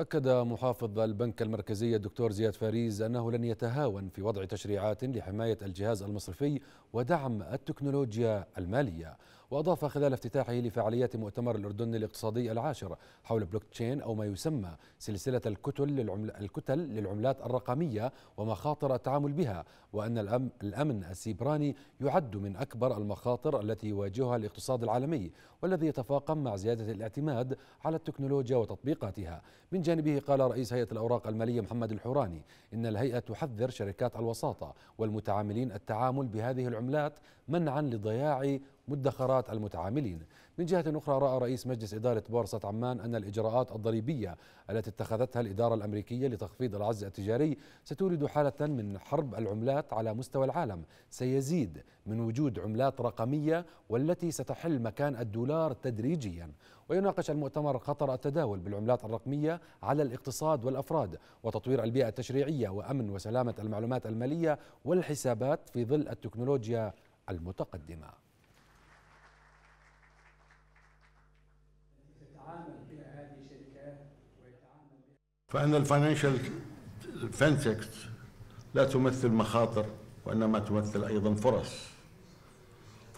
أكد محافظ البنك المركزي الدكتور زياد فاريز أنه لن يتهاون في وضع تشريعات لحماية الجهاز المصرفي ودعم التكنولوجيا المالية وأضاف خلال افتتاحه لفعاليات مؤتمر الأردن الاقتصادي العاشر حول بلوك تشين أو ما يسمى سلسلة الكتل, للعمل الكتل للعملات الرقمية ومخاطر التعامل بها وأن الأمن السيبراني يعد من أكبر المخاطر التي يواجهها الاقتصاد العالمي والذي يتفاقم مع زيادة الاعتماد على التكنولوجيا وتطبيقاتها من جانبه قال رئيس هيئة الأوراق المالية محمد الحوراني إن الهيئة تحذر شركات الوساطة والمتعاملين التعامل بهذه العملات منعا لضياع مدخرات المتعاملين من جهة أخرى رأى رئيس مجلس إدارة بورصة عمان أن الإجراءات الضريبية التي اتخذتها الإدارة الأمريكية لتخفيض العجز التجاري ستولد حالة من حرب العملات على مستوى العالم سيزيد من وجود عملات رقمية والتي ستحل مكان الدولار تدريجيا ويناقش المؤتمر خطر التداول بالعملات الرقمية على الاقتصاد والأفراد وتطوير البيئة التشريعية وأمن وسلامة المعلومات المالية والحسابات في ظل التكنولوجيا المتقدمه فأن الفاينانشال فنتكس لا تمثل مخاطر وإنما تمثل أيضا فرص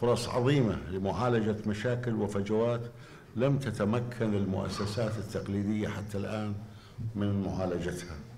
فرص عظيمة لمعالجة مشاكل وفجوات لم تتمكن المؤسسات التقليدية حتى الآن من معالجتها